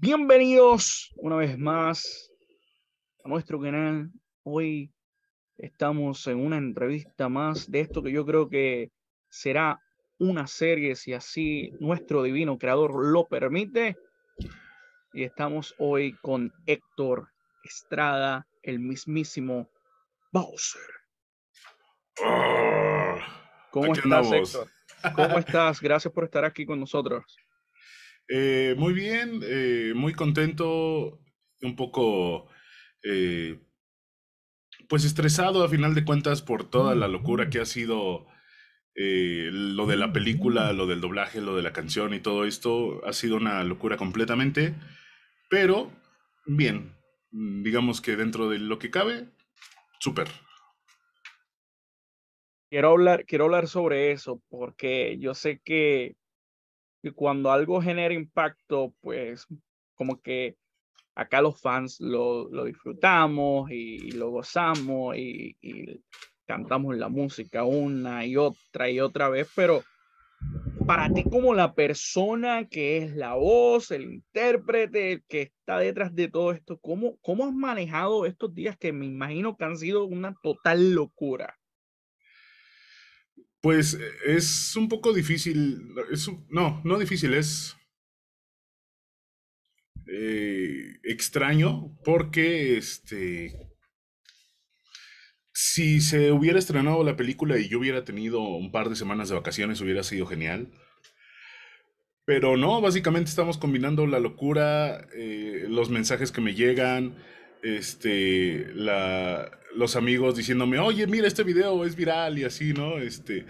Bienvenidos una vez más a nuestro canal. Hoy estamos en una entrevista más de esto que yo creo que será una serie, si así nuestro divino creador lo permite. Y estamos hoy con Héctor Estrada, el mismísimo Bowser. Ah, ¿Cómo estás, Héctor? ¿Cómo estás? Gracias por estar aquí con nosotros. Eh, muy bien, eh, muy contento, un poco eh, pues estresado a final de cuentas por toda la locura que ha sido lo de la película, lo del doblaje, lo de la canción y todo esto. Ha sido una locura completamente, pero bien, mm, digamos que dentro de lo que cabe, súper. hablar, quiero hablar sobre eso porque yo sé que que cuando algo genera impacto, pues como que acá los fans lo, lo disfrutamos y, lo gozamos y, cantamos la música una y otra y otra vez, pero para ti como la persona que es la voz, el intérprete, que está detrás de todo esto, ¿cómo, cómo has manejado estos días que me imagino que han sido una total locura? Pues e-, es un poco difícil, no, no difícil, es eh, extraño porque este, si se hubiera estrenado la película y yo hubiera tenido un par de semanas de vacaciones hubiera sido genial. Pero no, básicamente estamos combinando la locura, eh, los mensajes que me llegan, este, la, los amigos diciéndome, oye, mira, este video es viral y así, ¿no? Este,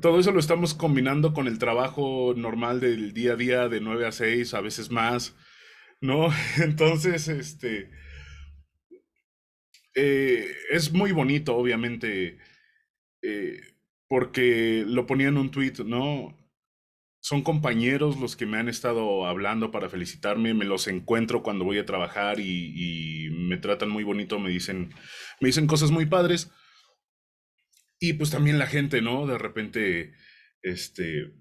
todo eso lo estamos combinando con el trabajo normal del día a día de 9 a 6, a veces más, ¿no? Entonces, este, eh, es muy bonito, obviamente, eh, porque lo ponía en un tweet, ¿no? son compañeros los que me han estado hablando para felicitarme, me los encuentro cuando voy a trabajar y, me tratan muy bonito, me dicen, me dicen cosas muy padres. Y pues también la gente, ¿no? De repente, este,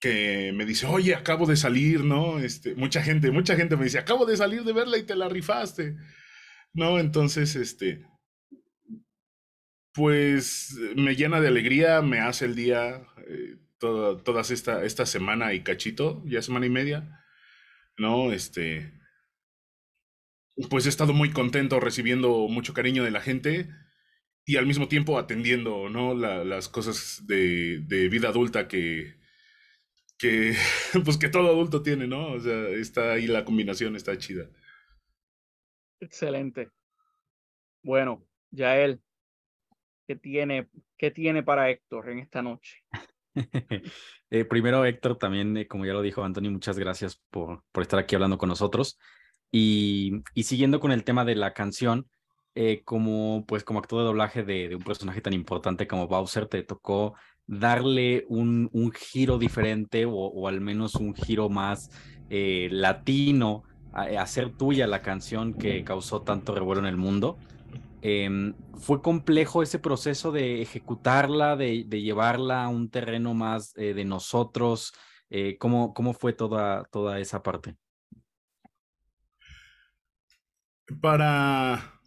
que me dice, oye, acabo de salir, ¿no? Este, mucha gente, mucha gente me dice, acabo de salir de verla y te la rifaste, ¿no? Entonces, este, pues me llena de alegría, me hace el día. Eh, todas esta, esta semana y cachito, ya semana y media, ¿no? Este, pues he estado muy contento recibiendo mucho cariño de la gente y al mismo tiempo atendiendo, ¿no? las cosas de, vida adulta que, que, pues que todo adulto tiene, ¿no? O sea, está ahí la combinación, está chida. Excelente. Bueno, Yael, ¿qué tiene, qué tiene para Héctor en esta noche? Eh, primero, Héctor, también, eh, como ya lo dijo Anthony, muchas gracias por, por estar aquí hablando con nosotros. Y, siguiendo con el tema de la canción, eh, como, pues, como actor de doblaje de, un personaje tan importante como Bowser, te tocó darle un, un giro diferente o, al menos un giro más latino, hacer tuya la canción que causó tanto revuelo en el mundo. Em, ¿Fue complejo ese proceso de ejecutarla, de, llevarla a un terreno más eh, de nosotros? Eh, ¿cómo, fue toda, toda esa parte? Para,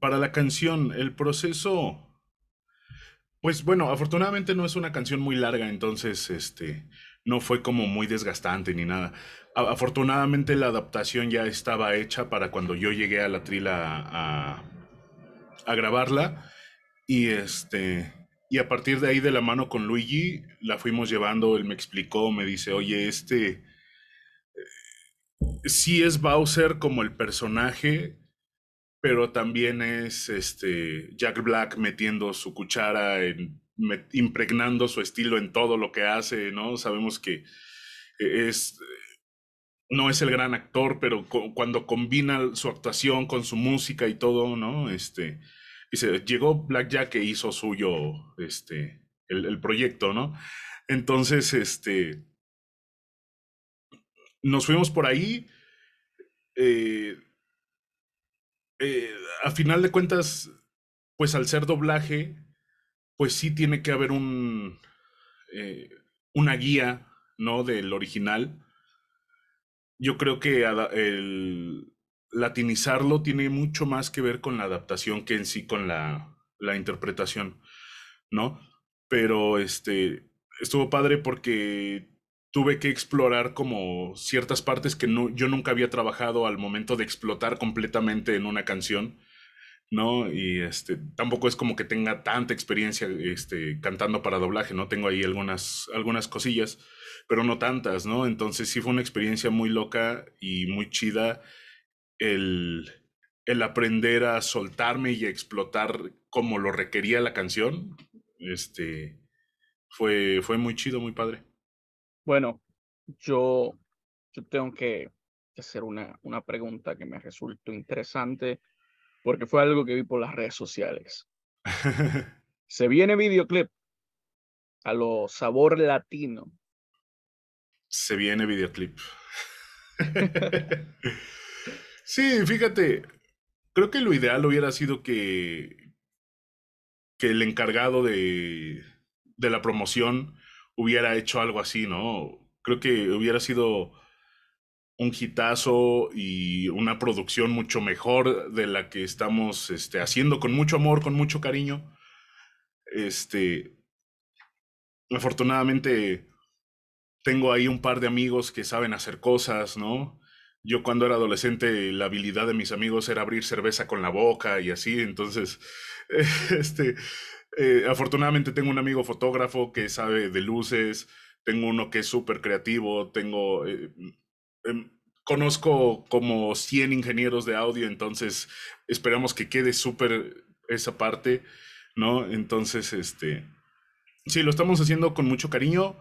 para la canción, el proceso, pues bueno, afortunadamente no es una canción muy larga, entonces este, no fue como muy desgastante ni nada. afortunadamente la adaptación ya estaba hecha para cuando yo llegué a la trila a a grabarla y este y a partir de ahí de la mano con Luigi la fuimos llevando, él me explicó, me dice, "Oye, este eh, sí es Bowser como el personaje, pero también es este Jack Black metiendo su cuchara en, impregnando su estilo en todo lo que hace, ¿no? Sabemos que eh, es eh, no es el gran actor, pero cuando combina su actuación con su música y todo, ¿no? Este Dice, llegó Jack e hizo suyo este, el, proyecto, ¿no? Entonces, este, nos fuimos por ahí. Eh, eh, a final de cuentas, pues al ser doblaje, pues sí tiene que haber un, eh, una guía, ¿no? Del original. Yo creo que el, latinizarlo tiene mucho más que ver con la adaptación que en sí con la, la interpretación, ¿no? Pero este, estuvo padre porque tuve que explorar como ciertas partes que no, yo nunca había trabajado al momento de explotar completamente en una canción, ¿no? Y este, tampoco es como que tenga tanta experiencia este, cantando para doblaje, ¿no? Tengo ahí algunas, algunas cosillas, pero no tantas, ¿no? Entonces sí fue una experiencia muy loca y muy chida el, el aprender a soltarme y a explotar como lo requería la canción, este, fue, fue muy chido, muy padre. Bueno, yo, yo tengo que hacer una, una pregunta que me resultó interesante porque fue algo que vi por las redes sociales. Se viene videoclip a lo sabor latino. Se viene videoclip. Eh, Sí, fíjate, creo que lo ideal hubiera sido que, que el encargado de, de la promoción hubiera hecho algo así, ¿no? Creo que hubiera sido un hitazo y una producción mucho mejor de la que estamos este, haciendo con mucho amor, con mucho cariño. Este, afortunadamente tengo ahí un par de amigos que saben hacer cosas, ¿no? yo cuando era adolescente la habilidad de mis amigos era abrir cerveza con la boca y así, entonces, este, eh, afortunadamente tengo un amigo fotógrafo que sabe de luces, tengo uno que es súper creativo, tengo... Eh, em, conozco como 100 ingenieros de audio, entonces esperamos que quede súper esa parte, ¿no? Entonces, este, sí, lo estamos haciendo con mucho cariño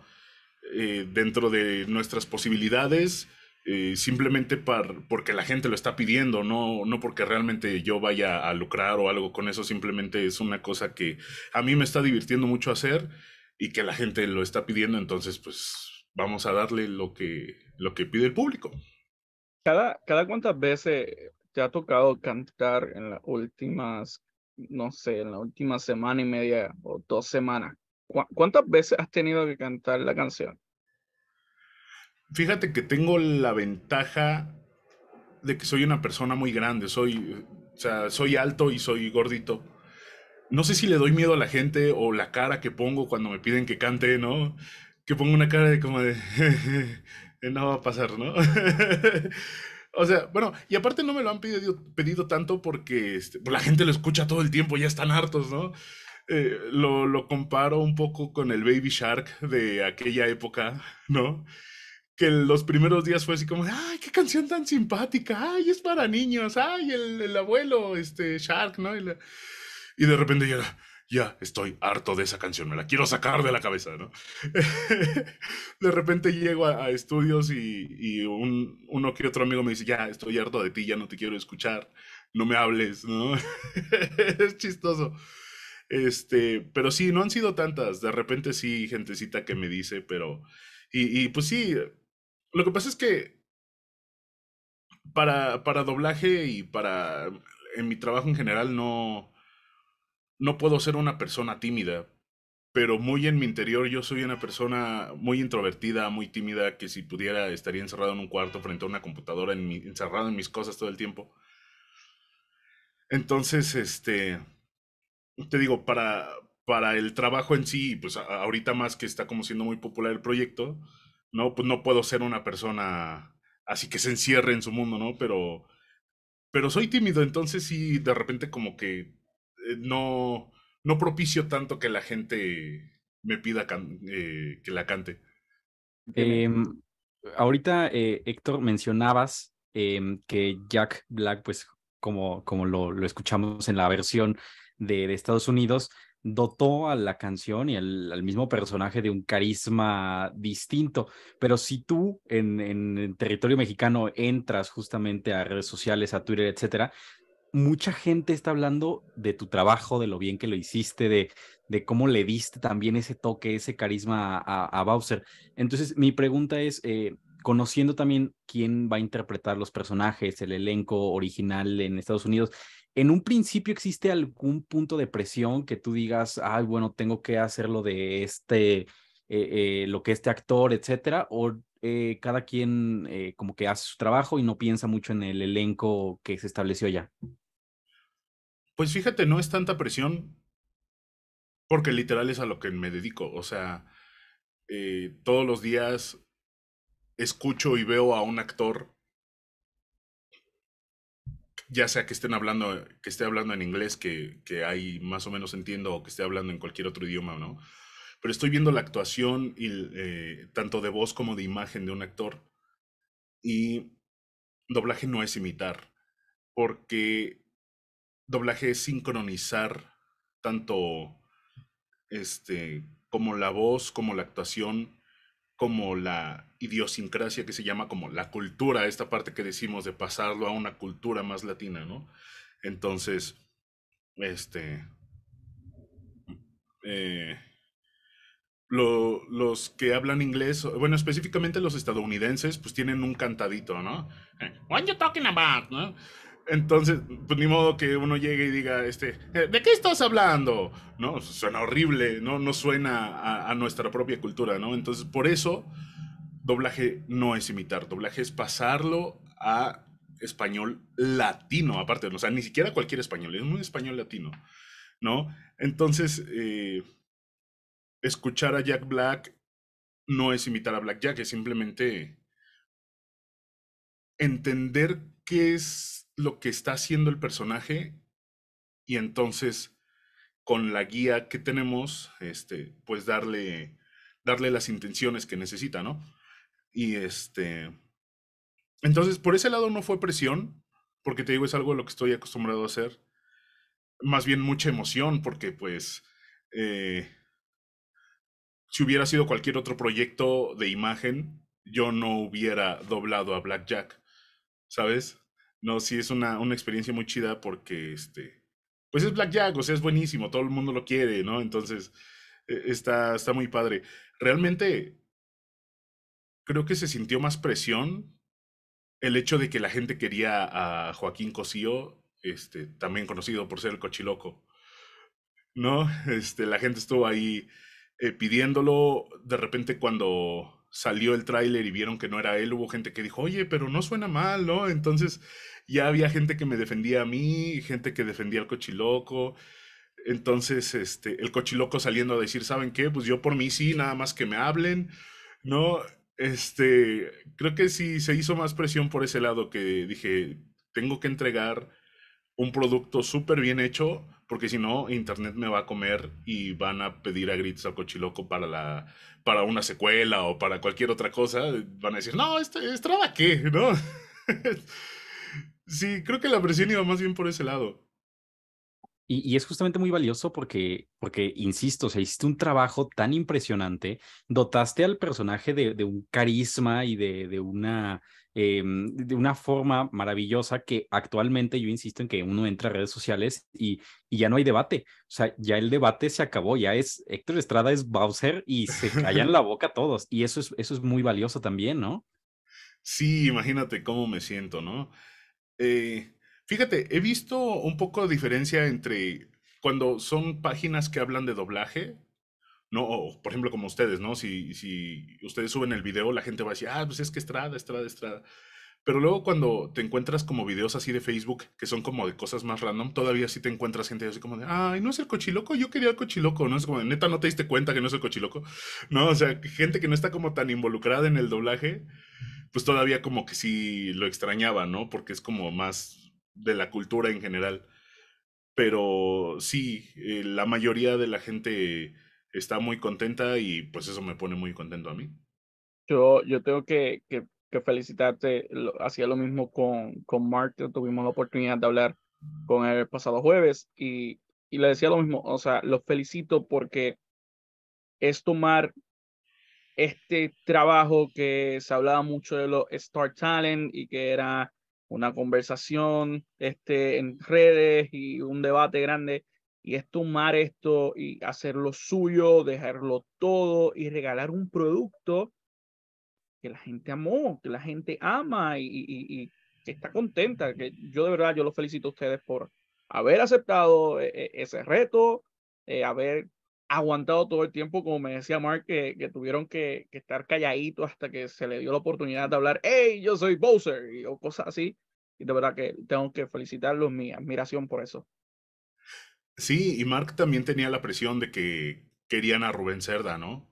eh, dentro de nuestras posibilidades eh, simplemente porque la gente lo está pidiendo, no, no porque realmente yo vaya a lucrar o algo con eso, simplemente es una cosa que a mí me está divirtiendo mucho hacer y que la gente lo está pidiendo, entonces pues vamos a darle lo que, lo que pide el público. Cada, cada cuántas veces te ha tocado cantar en las últimas, no sé, en la última semana y media o dos semanas. ¿Cuántas veces has tenido que cantar la canción? Fíjate que tengo la ventaja de que soy una persona muy grande, soy, soy alto y soy gordito. No sé si le doy miedo a la gente o la cara que pongo cuando me piden que cante, ¿no? Que pongo una cara de como de, no va a pasar, ¿no? o sea, bueno, y aparte no me lo han pedido, pedido tanto porque este, pues, la gente lo escucha todo el tiempo, ya están hartos, ¿no? Eh, lo, lo comparo un poco con el Baby Shark de aquella época, ¿no? que los primeros días fue así como, ay, qué canción tan simpática, ay, es para niños, ay, el, el abuelo, este, Shark, ¿no? Y, de repente ya ya estoy harto de esa canción, me la quiero sacar de la cabeza, ¿no? de repente llego a, a estudios y, y uno que otro amigo me dice, ya estoy harto de ti, ya no te quiero escuchar, no me hables, ¿no? es chistoso. Este, pero sí, no han sido tantas, de repente sí, gentecita que me dice, pero... Y, y pues sí, lo que pasa es que para, para doblaje y para en mi trabajo en general no, no puedo ser una persona tímida, pero muy en mi interior yo soy una persona muy introvertida, muy tímida, que si pudiera estaría encerrado en un cuarto frente a una computadora, encerrado en mis cosas todo el tiempo. Entonces, este, te digo, para, para el trabajo en sí, pues ahorita más que está como siendo muy popular el proyecto, no, pues no puedo ser una persona así que se encierre en su mundo, ¿no? Pero, pero soy tímido, entonces sí, de repente como que eh, no, no propicio tanto que la gente me pida eh, que la cante. Em, ahorita, eh, Héctor, mencionabas em, que Jack Black, pues como, como lo, lo escuchamos en la versión de, de Estados Unidos, dotó a la canción y al, mismo personaje de un carisma distinto. Pero si tú en, en territorio mexicano entras justamente a redes sociales, a Twitter, etcétera, mucha gente está hablando de tu trabajo, de lo bien que lo hiciste, de, de cómo le diste también ese toque, ese carisma a, Bowser. Entonces, mi pregunta es, eh, conociendo también quién va a interpretar los personajes, el elenco original en Estados Unidos, en un principio existe algún punto de presión que tú digas, ay, bueno, tengo que hacerlo de este, eh, eh, lo que este actor, etcétera, o eh, cada quien como que hace su trabajo y no piensa mucho en el elenco que se estableció ya? Pues fíjate, no es tanta presión porque literal es a lo que me dedico, o sea, todos los días escucho y veo a un actor ya sea que estén hablando, que esté hablando en inglés, que, hay más o menos entiendo, o que esté hablando en cualquier otro idioma, ¿no? Pero estoy viendo la actuación, eh, tanto de voz como de imagen de un actor. Y doblaje no es imitar, porque doblaje es sincronizar tanto este, como la voz, como la actuación, como la idiosincrasia que se llama como la cultura, esta parte que decimos de pasarlo a una cultura más latina, ¿no? Entonces, este... Eh, los que hablan inglés, bueno, específicamente los estadounidenses, pues tienen un cantadito, ¿no? Eh, What are you talking about? ¿no? Entonces, pues ni modo que uno llegue y diga, este, eh, ¿de qué estás hablando? No, suena horrible, no, no suena a, nuestra propia cultura, ¿no? Entonces, por eso, doblaje no es imitar, doblaje es pasarlo a español latino, aparte, o sea, ni siquiera cualquier español, es un español latino, ¿no? Entonces, eh, escuchar a Jack Black no es imitar a Black Jack, es simplemente entender qué es lo que está haciendo el personaje y entonces con la guía que tenemos, este, pues darle, darle las intenciones que necesita, ¿no? Y este, entonces por ese lado no fue presión, porque te digo, es algo de lo que estoy acostumbrado a hacer, más bien mucha emoción, porque pues... Eh, si hubiera sido cualquier otro proyecto de imagen, yo no hubiera doblado a Blackjack. ¿sabes? No, sí es una, una experiencia muy chida porque, este, pues es Blackjack, o sea, es buenísimo, todo el mundo lo quiere, ¿no? Entonces, e, está, está muy padre. Realmente, creo que se sintió más presión el hecho de que la gente quería a Joaquín Cosío, este, también conocido por ser el cochiloco, ¿no? Este, la gente estuvo ahí eh, pidiéndolo, de repente cuando salió el tráiler y vieron que no era él, hubo gente que dijo, oye, pero no suena mal, ¿no? Entonces ya había gente que me defendía a mí, gente que defendía al cochiloco. Entonces, este, el cochiloco saliendo a decir, ¿saben qué? Pues yo por mí sí, nada más que me hablen, ¿no? Este, creo que sí se hizo más presión por ese lado que dije, tengo que entregar un producto súper bien hecho porque si no, Internet me va a comer y van a pedir a gritos a Cochiloco para, la, para una secuela o para cualquier otra cosa. Van a decir, no, es este, Estrada qué, ¿no? sí, creo que la presión iba más bien por ese lado. Y, es justamente muy valioso porque, porque, insisto, o sea, hiciste un trabajo tan impresionante, dotaste al personaje de, un carisma y de, una, em, de una forma maravillosa que actualmente yo insisto en que uno entra a redes sociales y, y ya no hay debate. O sea, ya el debate se acabó, ya es Héctor Estrada es Bowser y se callan la boca todos. Y eso es, eso es muy valioso también, ¿no? Sí, imagínate cómo me siento, ¿no? Eh, Fíjate, he visto un poco de diferencia entre cuando son páginas que hablan de doblaje, ¿no? O, por ejemplo, como ustedes, ¿no? Si, si ustedes suben el video, la gente va a decir, ah, pues es que Estrada, Estrada, Estrada. Pero luego cuando te encuentras como videos así de Facebook, que son como de cosas más random, todavía sí te encuentras gente así como de, ay, no es el cochiloco, yo quería el cochiloco, ¿no? Es como, de, neta, no te diste cuenta que no es el cochiloco, ¿no? O sea, gente que no está como tan involucrada en el doblaje, pues todavía como que sí lo extrañaba, ¿no? Porque es como más de la cultura en general. Pero sí, eh, la mayoría de la gente está muy contenta y pues eso me pone muy contento a mí. Yo, yo tengo que, que, felicitarte. Hacía lo mismo con, con Mark. Tuvimos la oportunidad de hablar con él el pasado jueves y, y le decía lo mismo. O sea, los felicito porque es tomar este trabajo que se hablaba mucho de los Star Talent y que era una conversación este, en redes y un debate grande. Y es tomar esto y hacerlo suyo, dejarlo todo y regalar un producto que la gente amó, que la gente ama y, que está contenta. Que yo de verdad, yo los felicito a ustedes por haber aceptado eh, eh, ese reto, eh, haber aguantado todo el tiempo, como me decía Mark, que, que tuvieron que, estar calladito hasta que se le dio la oportunidad de hablar, hey, yo soy Bowser, y, o cosas así. Y de verdad que tengo que felicitarlos, mi admiración por eso. Sí, y Mark también tenía la presión de que querían a Rubén Cerda, ¿no?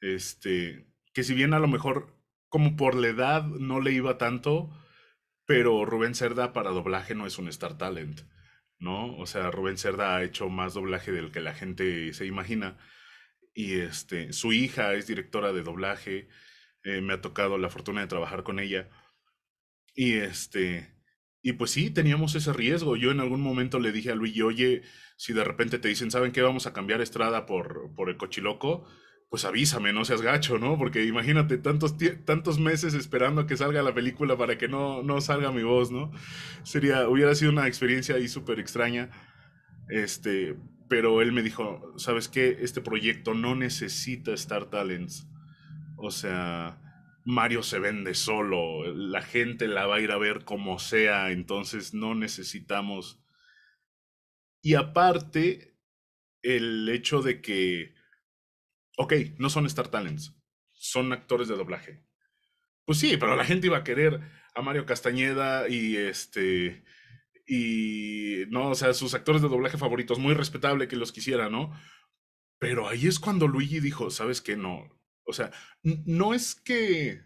Este, que si bien a lo mejor como por la edad no le iba tanto, pero Rubén Cerda para doblaje no es un star talent. ¿no? O sea, Rubén Cerda ha hecho más doblaje del que la gente se imagina. Y este, su hija es directora de doblaje. Eh, me ha tocado la fortuna de trabajar con ella. Y este, y pues sí, teníamos ese riesgo. Yo en algún momento le dije a Luis oye, si de repente te dicen, ¿saben qué? Vamos a cambiar Estrada por, por el Cochiloco pues avísame, no seas gacho, ¿no? Porque imagínate tantos, tantos meses esperando que salga la película para que no, no salga mi voz, ¿no? Sería, hubiera sido una experiencia ahí súper extraña. Este, pero él me dijo, ¿sabes qué? Este proyecto no necesita Star Talents. O sea, Mario se vende solo, la gente la va a ir a ver como sea, entonces no necesitamos. Y aparte, el hecho de que ok, no son Star Talents, son actores de doblaje. Pues sí, pero la gente iba a querer a Mario Castañeda y este. Y no, o sea, sus actores de doblaje favoritos, muy respetable que los quisiera, ¿no? Pero ahí es cuando Luigi dijo, ¿sabes qué? No. O sea, no es que.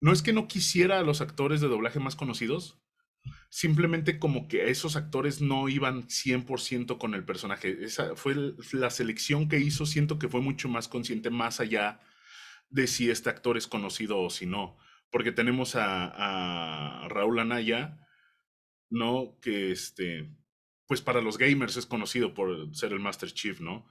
No es que no quisiera a los actores de doblaje más conocidos, simplemente como que esos actores no iban 100% con el personaje. Esa fue la selección que hizo, siento que fue mucho más consciente, más allá de si este actor es conocido o si no. Porque tenemos a, Raúl Anaya, ¿no? Que este, pues para los gamers es conocido por ser el Master Chief, ¿no?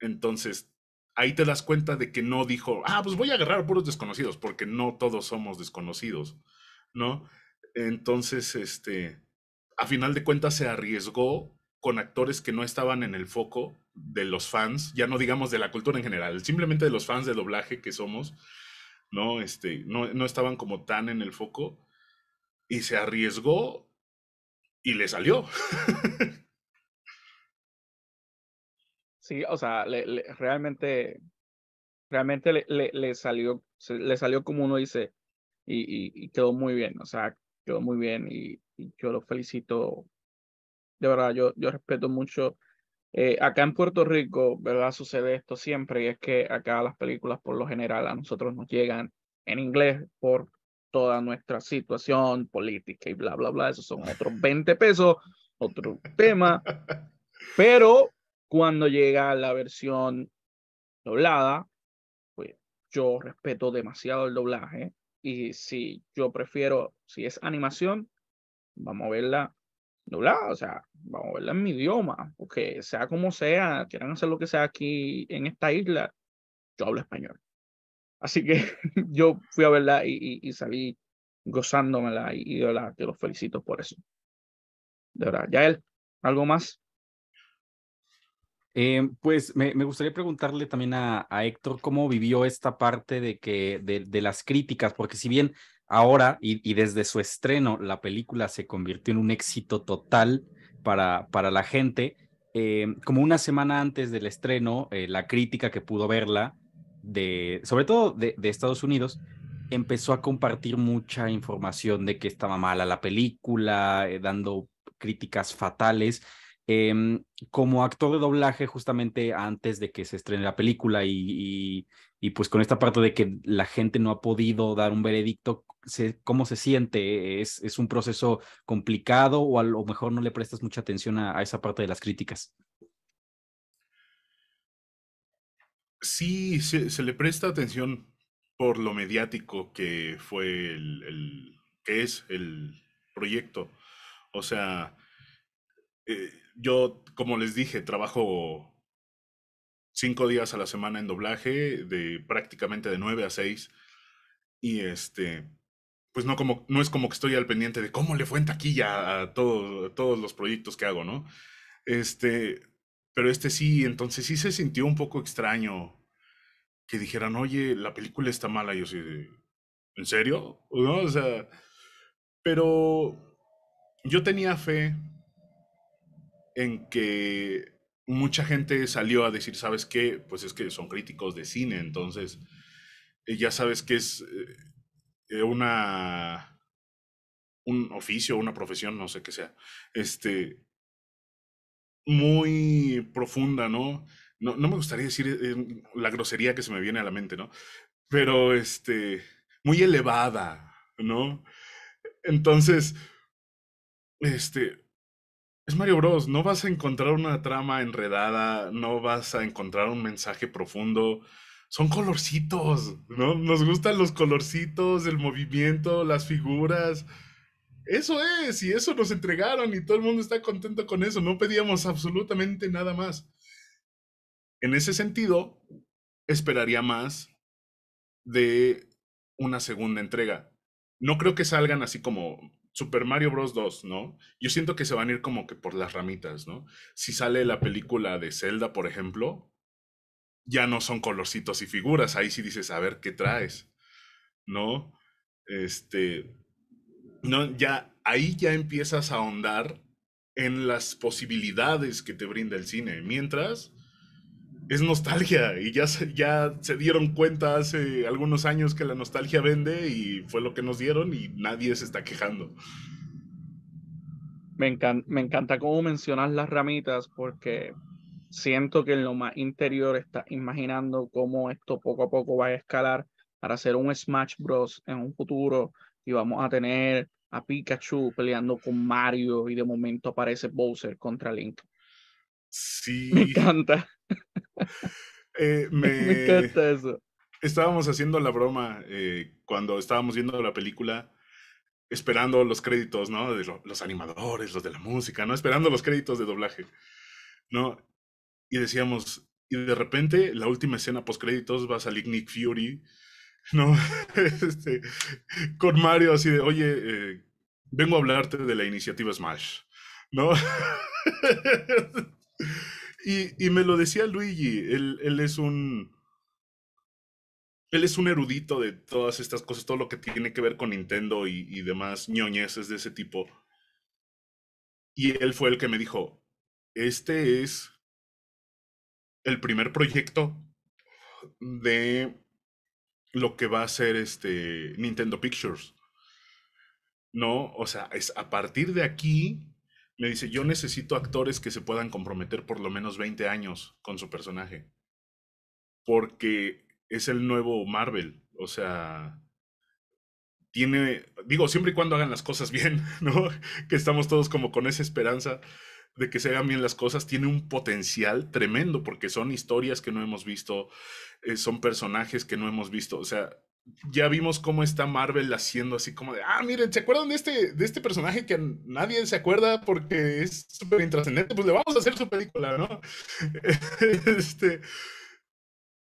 Entonces, ahí te das cuenta de que no dijo, ah, pues voy a agarrar puros desconocidos, porque no todos somos desconocidos, ¿no? Entonces, este, a final de cuentas se arriesgó con actores que no estaban en el foco de los fans, ya no digamos de la cultura en general, simplemente de los fans de doblaje que somos, ¿no? Este, no, no estaban como tan en el foco y se arriesgó y le salió. Sí, o sea, le, realmente, realmente le, le, salió, le salió como uno dice y, y quedó muy bien, o sea, yo muy bien y, yo lo felicito. De verdad, yo, yo respeto mucho. Eh, acá en Puerto Rico, ¿verdad? Sucede esto siempre y es que acá las películas por lo general a nosotros nos llegan en inglés por toda nuestra situación política y bla, bla, bla. Esos son otros 20 pesos, otro tema. Pero cuando llega la versión doblada, pues yo respeto demasiado el doblaje y si yo prefiero, si es animación, vamos a verla doblada, o sea, vamos a verla en mi idioma, que sea como sea, quieran hacer lo que sea aquí en esta isla, yo hablo español. Así que yo fui a verla y, salí gozándomela y, y de verdad los felicito por eso. De verdad, él ¿algo más? Eh, pues me, gustaría preguntarle también a, Héctor cómo vivió esta parte de, que, de, las críticas, porque si bien ahora y, desde su estreno la película se convirtió en un éxito total para, para la gente, eh, como una semana antes del estreno, eh, la crítica que pudo verla, de, sobre todo de, de Estados Unidos, empezó a compartir mucha información de que estaba mala la película, dando críticas fatales Em, como actor de doblaje, justamente antes de que se estrene la película y, pues con esta parte de que la gente no ha podido dar un veredicto, ¿cómo se siente? ¿Es, un proceso complicado o a lo mejor no le prestas mucha atención a, esa parte de las críticas? Sí, se, le presta atención por lo mediático que fue el, el que es el proyecto. O sea, eh, yo, como les dije, trabajo cinco días a la semana en doblaje, de prácticamente de nueve a seis. Y este, pues no, como, no es como que estoy al pendiente de cómo le fue en taquilla a, todos los proyectos que hago, ¿no? Este, pero este sí, entonces sí se sintió un poco extraño que dijeran, oye, la película está mala. Y yo sí, ¿en serio? O sea, pero yo tenía fe en que mucha gente salió a decir, ¿sabes qué? Pues es que son críticos de cine, entonces eh, ya sabes que es eh, una un oficio, una profesión, no sé qué sea, este muy profunda, ¿no? No, no me gustaría decir eh, la grosería que se me viene a la mente, ¿no? Pero este muy elevada, ¿no? Entonces, este, es Mario Bros. No vas a encontrar una trama enredada, no vas a encontrar un mensaje profundo. Son colorcitos, ¿no? Nos gustan los colorcitos, el movimiento, las figuras. Eso es, y eso nos entregaron y todo el mundo está contento con eso. No pedíamos absolutamente nada más. En ese sentido, esperaría más de una segunda entrega. No creo que salgan así como Super Mario Bros. 2, ¿no? Yo siento que se van a ir como que por las ramitas, ¿no? Si sale la película de Zelda, por ejemplo, ya no son colorcitos y figuras, ahí sí dices, a ver qué traes, ¿no? Este, no, ya, ahí ya empiezas a ahondar en las posibilidades que te brinda el cine, mientras es nostalgia y ya, ya se dieron cuenta hace algunos años que la nostalgia vende y fue lo que nos dieron y nadie se está quejando. Me, encanta, me encanta cómo mencionas las ramitas porque siento que en lo más interior está imaginando cómo esto poco a poco va a escalar para hacer un Smash Bros. en un futuro y vamos a tener a Pikachu peleando con Mario y de momento aparece Bowser contra Link. Sí. Me encanta. Eh, me... encanta eso. Estábamos haciendo la broma eh, cuando estábamos viendo la película, esperando los créditos, ¿no? los animadores, los de la música, ¿no? Esperando los créditos de doblaje, ¿no? Y decíamos, y de repente la última escena post créditos va a salir Nick Fury, ¿no? Este, con Mario así de, oye, eh, vengo a hablarte de la iniciativa Smash, ¿no? Y, me lo decía Luigi, él, es un... Él es un erudito de todas estas cosas, todo lo que tiene que ver con Nintendo y, demás ñoñeces de ese tipo. Y él fue el que me dijo, este es el primer proyecto de lo que va a ser este Nintendo Pictures. No, o sea, es a partir de aquí me dice, yo necesito actores que se puedan comprometer por lo menos 20 años con su personaje. Porque es el nuevo Marvel. O sea, tiene, digo, siempre y cuando hagan las cosas bien, ¿no? Que estamos todos como con esa esperanza de que se hagan bien las cosas, tiene un potencial tremendo porque son historias que no hemos visto, eh, son personajes que no hemos visto. O sea, ya vimos cómo está Marvel haciendo así como de, ah, miren, ¿se acuerdan de este, de este personaje que nadie se acuerda porque es súper intrascendente? Pues le vamos a hacer su película, ¿no? este,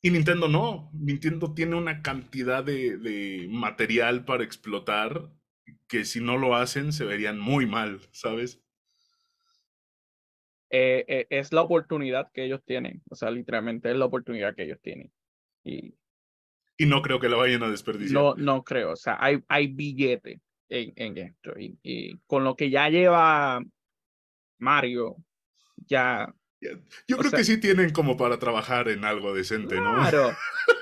y Nintendo no, Nintendo tiene una cantidad de, material para explotar que si no lo hacen se verían muy mal, ¿sabes? Eh, eh, es la oportunidad que ellos tienen, o sea, literalmente es la oportunidad que ellos tienen. Y y no creo que lo vayan a desperdiciar. No, no creo. O sea, hay, hay billete en, en esto. Y, con lo que ya lleva Mario, ya. Yo creo que sí tienen como para trabajar en algo decente, ¿no? Claro.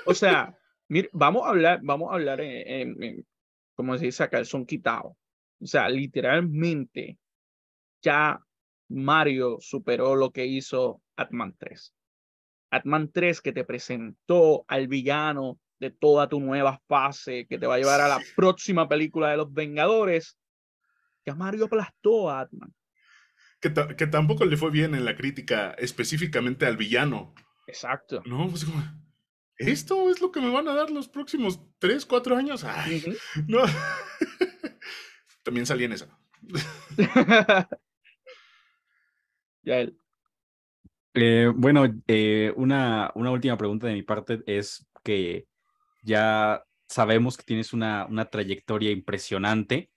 O sea, vamos a hablar, vamos a hablar en, como se dice acá, son quitado. O sea, literalmente ya Mario superó lo que hizo Atman 3. Atman 3 que te presentó al villano de toda tu nueva fase que te va a llevar a la próxima película de los Vengadores, que a Mario aplastó a Atman. Que, que, tampoco le fue bien en la crítica específicamente al villano. Exacto. No, pues como, esto es lo que me van a dar los próximos 3, 4 años. no. También salí en esa. ya él. Eh, bueno, eh, una, una última pregunta de mi parte es que ya sabemos que tienes una, una trayectoria impresionante.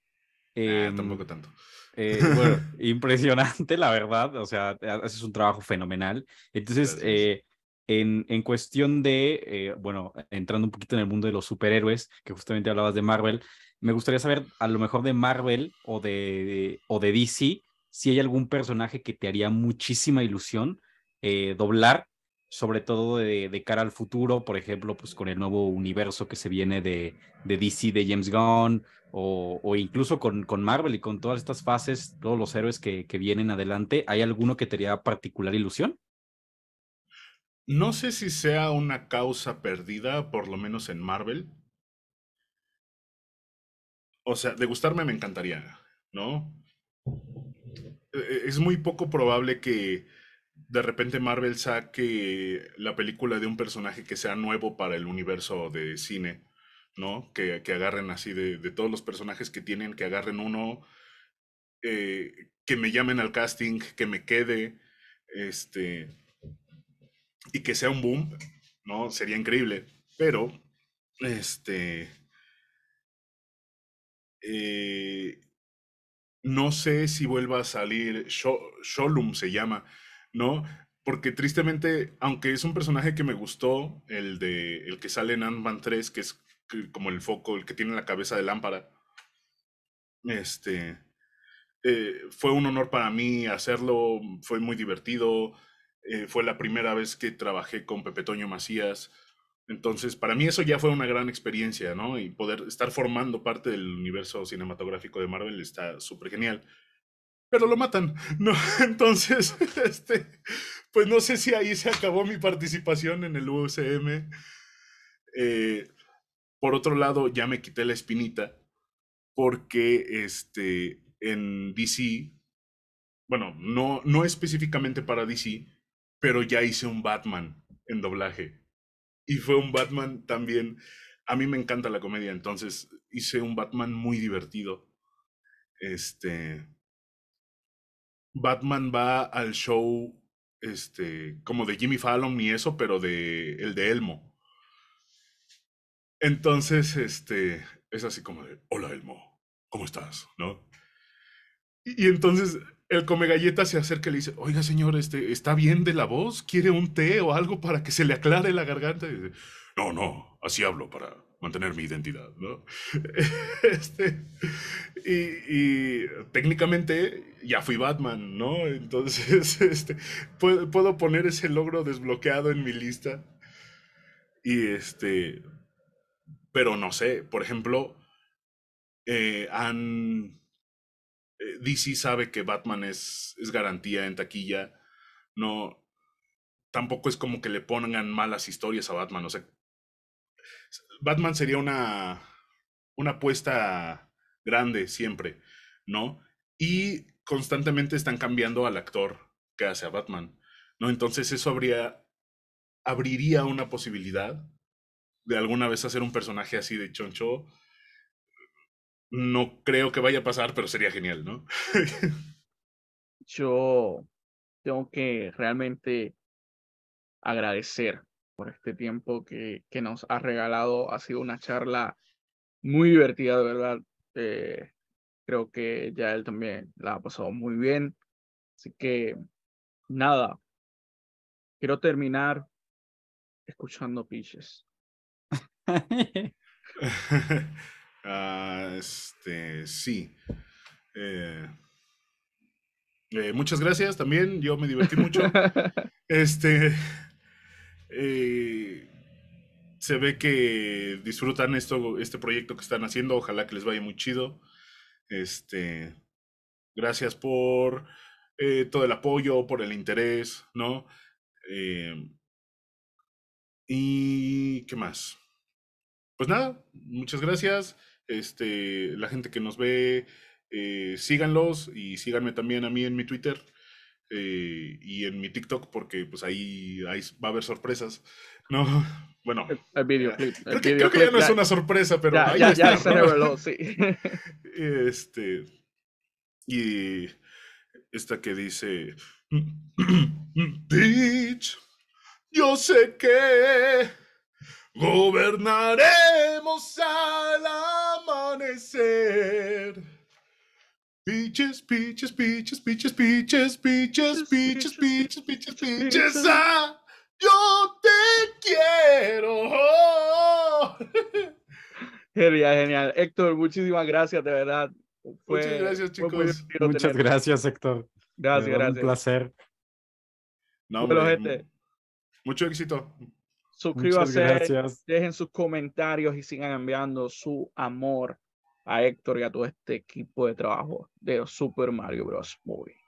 Em, tampoco tanto. Eh, bueno, impresionante, la verdad. O sea, haces un trabajo fenomenal. Entonces, eh, en, en, cuestión de, eh, bueno, entrando un poquito en el mundo de los superhéroes, que justamente hablabas de Marvel, me gustaría saber, a lo mejor de Marvel o o de DC, si hay algún personaje que te haría muchísima ilusión doblar sobre todo de, cara al futuro, por ejemplo, pues con el nuevo universo que se viene de, de DC, de James Gunn, o, incluso con, con, Marvel y con todas estas fases, todos los héroes que, que vienen adelante, ¿hay alguno que te haría particular ilusión? No sé si sea una causa perdida, por lo menos en Marvel. O sea, de gustarme me encantaría, ¿no? E, e, es muy poco probable que de repente Marvel saque la película de un personaje que sea nuevo para el universo de cine, ¿no? Que, agarren así de, todos los personajes que tienen, que agarren uno, eh, que me llamen al casting, que me quede, este, y que sea un boom, ¿no? Sería increíble, pero, este, eh, no sé si vuelva a salir, Sholum se llama, ¿no? Porque tristemente, aunque es un personaje que me gustó, el de el que sale en Ant-Man 3, que es como el foco, el que tiene la cabeza de lámpara, este, eh, fue un honor para mí hacerlo, fue muy divertido, eh, fue la primera vez que trabajé con Pepe Toño Macías, entonces para mí eso ya fue una gran experiencia, ¿no? Y poder estar formando parte del universo cinematográfico de Marvel está súper genial pero lo matan. No, entonces, este, pues no sé si ahí se acabó mi participación en el UCM. Eh, por otro lado, ya me quité la espinita porque este, en DC, bueno, no, no específicamente para DC, pero ya hice un Batman en doblaje. Y fue un Batman también. A mí me encanta la comedia, entonces hice un Batman muy divertido. Este, Batman va al show este, como de Jimmy Fallon y eso, pero de el de Elmo. Entonces, este, es así como de, hola Elmo, ¿cómo estás? ¿No? Y, entonces el come se acerca y le dice, oiga señor, este, ¿está bien de la voz? ¿Quiere un té o algo para que se le aclare la garganta? dice, no, no, así hablo para, mantener mi identidad, ¿no? Este, y, técnicamente ya fui Batman, ¿no? Entonces, este, puedo, poner ese logro desbloqueado en mi lista. Y este, pero no sé, por ejemplo, eh, han, eh, DC sabe que Batman es, es garantía en taquilla, no, tampoco es como que le pongan malas historias a Batman, o sea, Batman sería una, una apuesta grande siempre, ¿no? Y constantemente están cambiando al actor que hace a Batman, ¿no? Entonces eso habría, abriría una posibilidad de alguna vez hacer un personaje así de choncho. No creo que vaya a pasar, pero sería genial, ¿no? Yo tengo que realmente agradecer por este tiempo que, nos ha regalado. Ha sido una charla muy divertida, de verdad. Eh, creo que ya él también la ha pasado muy bien. Así que, nada, quiero terminar escuchando pitches. Ah, este, sí. Eh, eh, muchas gracias también. Yo me divertí mucho. este. Eh, se ve que disfrutan esto, este proyecto que están haciendo. Ojalá que les vaya muy chido. Este, gracias por eh, todo el apoyo, por el interés, ¿no? Eh, y qué más. Pues nada, muchas gracias. Este, la gente que nos ve, síganlos y síganme también a mí en mi Twitter. Eh, y en mi TikTok, porque pues ahí, va a haber sorpresas, ¿no? Bueno, el videoclip. Creo, que, ya no es una sorpresa, pero ya, ya, se sí. Este, y esta que dice, bitch mm, yo sé que gobernaremos al amanecer. Piches, piches, piches, piches, piches, piches, piches, piches, piches, peaches, yo te quiero. Genial, genial. Héctor, muchísimas gracias, de verdad. Muchas gracias, chicos. Muchas gracias, Héctor. Gracias, gracias. Un placer. No, Pero, gente, mucho éxito. Suscríbase, dejen sus comentarios y sigan enviando su amor a Héctor y a todo este equipo de trabajo de Super Mario Bros. Movie.